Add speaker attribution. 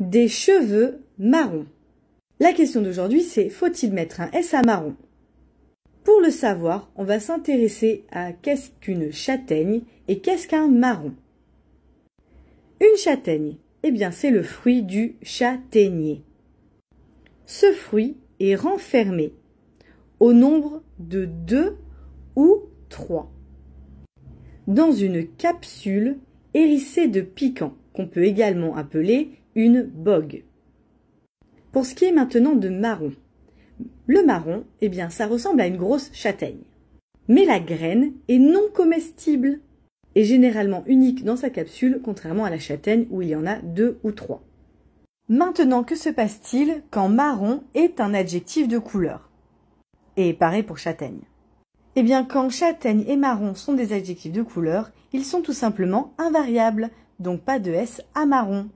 Speaker 1: des cheveux marrons. La question d'aujourd'hui, c'est faut-il mettre un S à marron Pour le savoir, on va s'intéresser à qu'est-ce qu'une châtaigne et qu'est-ce qu'un marron. Une châtaigne, eh bien c'est le fruit du châtaignier. Ce fruit est renfermé au nombre de deux ou trois dans une capsule hérissée de piquants qu'on peut également appeler une bogue. Pour ce qui est maintenant de marron. Le marron, eh bien, ça ressemble à une grosse châtaigne. Mais la graine est non comestible et généralement unique dans sa capsule, contrairement à la châtaigne où il y en a deux ou trois. Maintenant, que se passe-t-il quand marron est un adjectif de couleur Et pareil pour châtaigne. Eh bien, quand châtaigne et marron sont des adjectifs de couleur, ils sont tout simplement invariables, donc pas de S à marron.